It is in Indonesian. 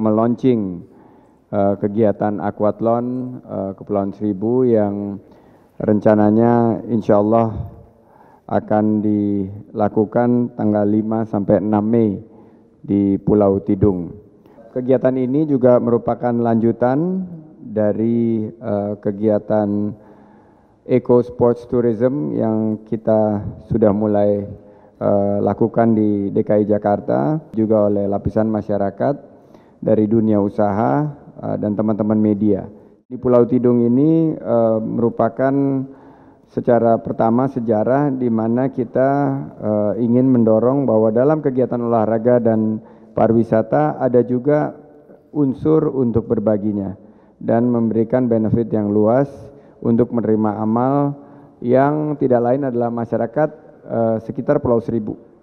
meluncing uh, eh, kegiatan Aquathlon uh, Kepulauan Seribu yang rencananya insya Allah akan dilakukan tanggal 5 sampai 6 Mei di Pulau Tidung. Kegiatan ini juga merupakan lanjutan dari uh, kegiatan Eco Sports Tourism yang kita sudah mulai uh, lakukan di DKI Jakarta juga oleh lapisan masyarakat dari dunia usaha eh, dan teman-teman media. Di Pulau Tidung ini uh, merupakan secara pertama sejarah di mana kita uh, ingin mendorong bahwa dalam kegiatan olahraga dan pariwisata ada juga unsur untuk berbaginya dan memberikan benefit yang luas untuk menerima amal yang tidak lain adalah masyarakat uh, sekitar Pulau Seribu.